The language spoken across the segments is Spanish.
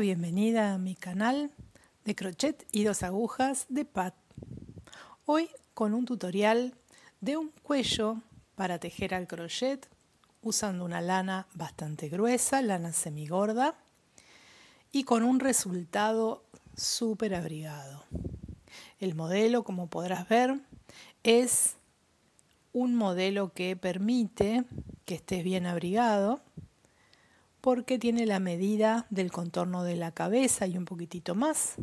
bienvenida a mi canal de crochet y dos agujas de Pat. Hoy con un tutorial de un cuello para tejer al crochet usando una lana bastante gruesa, lana semigorda y con un resultado súper abrigado. El modelo, como podrás ver, es un modelo que permite que estés bien abrigado porque tiene la medida del contorno de la cabeza y un poquitito más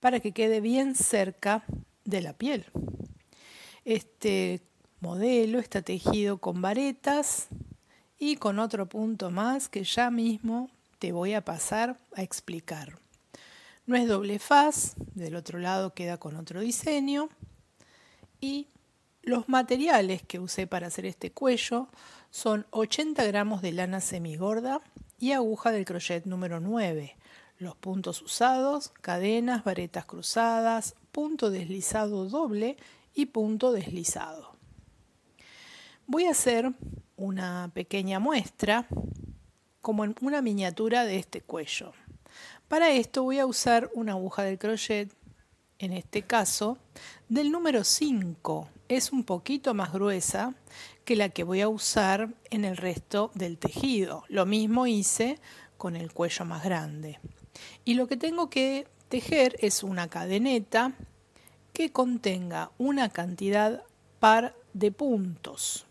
para que quede bien cerca de la piel. Este modelo está tejido con varetas y con otro punto más que ya mismo te voy a pasar a explicar. No es doble faz, del otro lado queda con otro diseño y los materiales que usé para hacer este cuello son 80 gramos de lana semigorda y aguja del crochet número 9. Los puntos usados, cadenas, varetas cruzadas, punto deslizado doble y punto deslizado. Voy a hacer una pequeña muestra como en una miniatura de este cuello. Para esto voy a usar una aguja del crochet, en este caso, del número 5 es un poquito más gruesa que la que voy a usar en el resto del tejido. Lo mismo hice con el cuello más grande. Y lo que tengo que tejer es una cadeneta que contenga una cantidad par de puntos.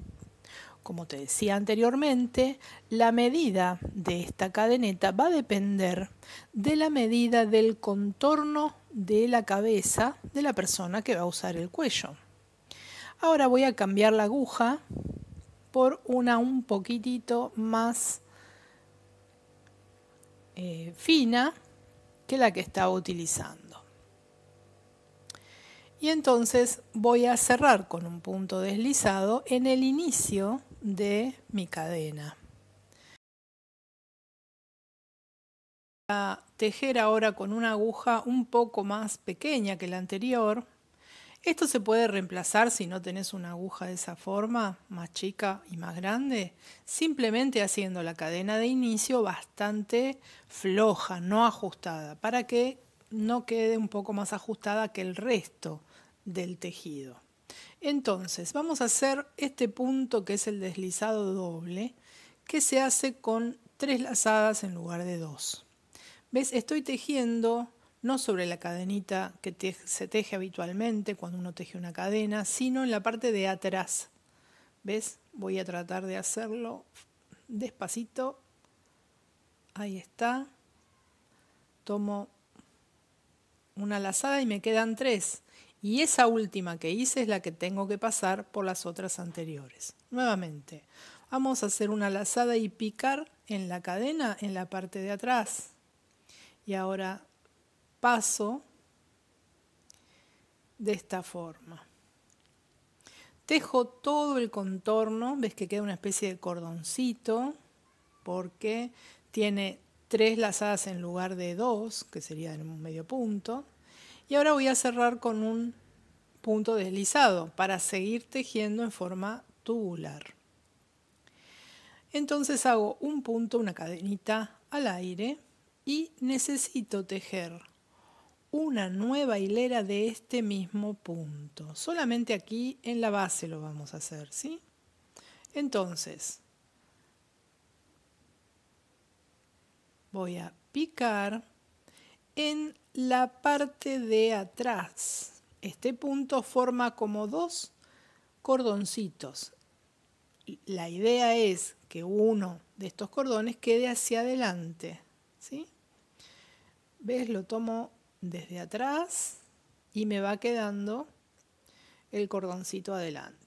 Como te decía anteriormente, la medida de esta cadeneta va a depender de la medida del contorno de la cabeza de la persona que va a usar el cuello. Ahora voy a cambiar la aguja por una un poquitito más eh, fina que la que estaba utilizando. Y entonces voy a cerrar con un punto deslizado en el inicio de mi cadena. a tejer ahora con una aguja un poco más pequeña que la anterior esto se puede reemplazar si no tenés una aguja de esa forma, más chica y más grande, simplemente haciendo la cadena de inicio bastante floja, no ajustada, para que no quede un poco más ajustada que el resto del tejido. Entonces, vamos a hacer este punto que es el deslizado doble, que se hace con tres lazadas en lugar de dos. ¿Ves? Estoy tejiendo no sobre la cadenita que se teje habitualmente cuando uno teje una cadena, sino en la parte de atrás. ¿Ves? Voy a tratar de hacerlo despacito. Ahí está. Tomo una lazada y me quedan tres. Y esa última que hice es la que tengo que pasar por las otras anteriores. Nuevamente, vamos a hacer una lazada y picar en la cadena en la parte de atrás. Y ahora paso de esta forma. Tejo todo el contorno, ves que queda una especie de cordoncito, porque tiene tres lazadas en lugar de dos, que sería en un medio punto. Y ahora voy a cerrar con un punto deslizado para seguir tejiendo en forma tubular. Entonces hago un punto, una cadenita al aire y necesito tejer una nueva hilera de este mismo punto. Solamente aquí en la base lo vamos a hacer, ¿sí? Entonces, voy a picar en la parte de atrás. Este punto forma como dos cordoncitos. La idea es que uno de estos cordones quede hacia adelante, ¿sí? ¿Ves? Lo tomo desde atrás y me va quedando el cordoncito adelante.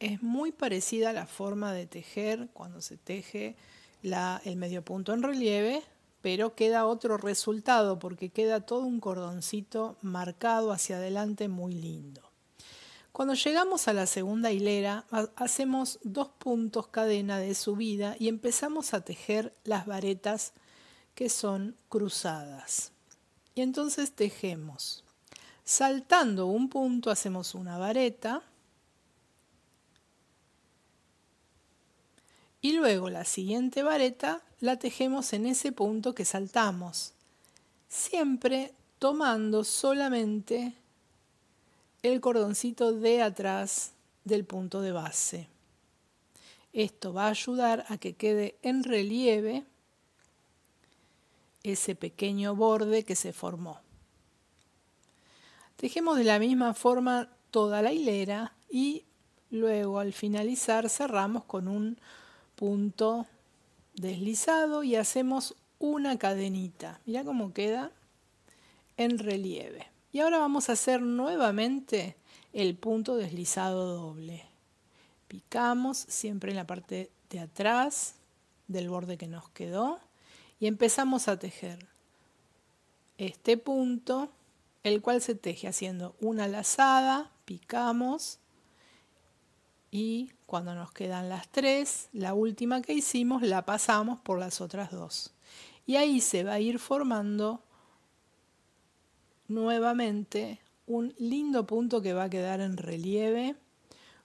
Es muy parecida a la forma de tejer cuando se teje el medio punto en relieve, pero queda otro resultado porque queda todo un cordoncito marcado hacia adelante muy lindo. Cuando llegamos a la segunda hilera, hacemos dos puntos cadena de subida y empezamos a tejer las varetas que son cruzadas. Y entonces tejemos. Saltando un punto hacemos una vareta y luego la siguiente vareta la tejemos en ese punto que saltamos, siempre tomando solamente el cordoncito de atrás del punto de base. Esto va a ayudar a que quede en relieve ese pequeño borde que se formó. Tejemos de la misma forma toda la hilera y luego al finalizar cerramos con un punto deslizado y hacemos una cadenita. Mira cómo queda en relieve. Y ahora vamos a hacer nuevamente el punto deslizado doble. Picamos siempre en la parte de atrás del borde que nos quedó y empezamos a tejer este punto, el cual se teje haciendo una lazada, picamos y cuando nos quedan las tres, la última que hicimos la pasamos por las otras dos. Y ahí se va a ir formando nuevamente un lindo punto que va a quedar en relieve,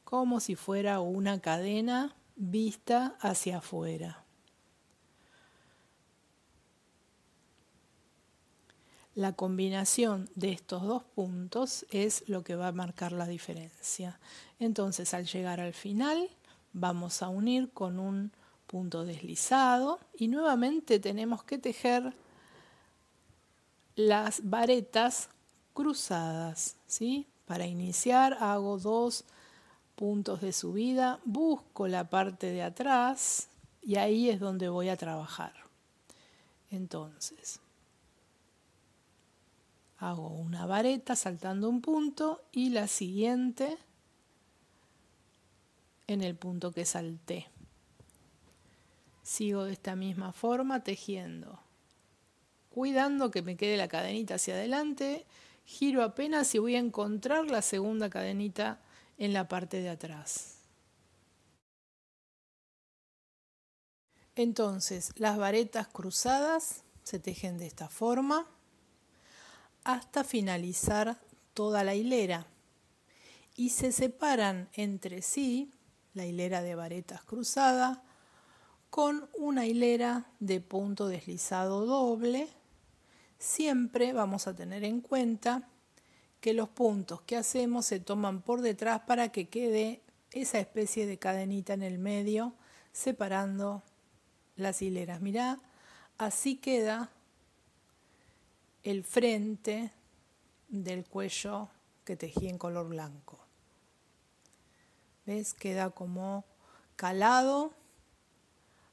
como si fuera una cadena vista hacia afuera. La combinación de estos dos puntos es lo que va a marcar la diferencia. Entonces al llegar al final vamos a unir con un punto deslizado y nuevamente tenemos que tejer las varetas cruzadas. ¿sí? Para iniciar hago dos puntos de subida, busco la parte de atrás y ahí es donde voy a trabajar. Entonces, hago una vareta saltando un punto y la siguiente en el punto que salté. Sigo de esta misma forma tejiendo, cuidando que me quede la cadenita hacia adelante, giro apenas y voy a encontrar la segunda cadenita en la parte de atrás. Entonces, las varetas cruzadas se tejen de esta forma hasta finalizar toda la hilera y se separan entre sí la hilera de varetas cruzada con una hilera de punto deslizado doble. Siempre vamos a tener en cuenta que los puntos que hacemos se toman por detrás para que quede esa especie de cadenita en el medio separando las hileras. mira así queda el frente del cuello que tejí en color blanco. ¿Ves? Queda como calado,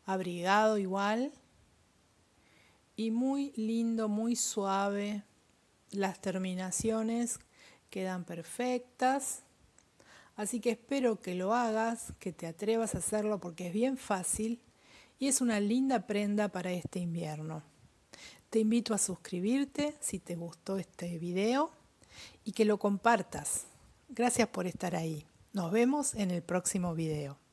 abrigado igual y muy lindo, muy suave. Las terminaciones quedan perfectas. Así que espero que lo hagas, que te atrevas a hacerlo porque es bien fácil y es una linda prenda para este invierno. Te invito a suscribirte si te gustó este video y que lo compartas. Gracias por estar ahí. Nos vemos en el próximo video.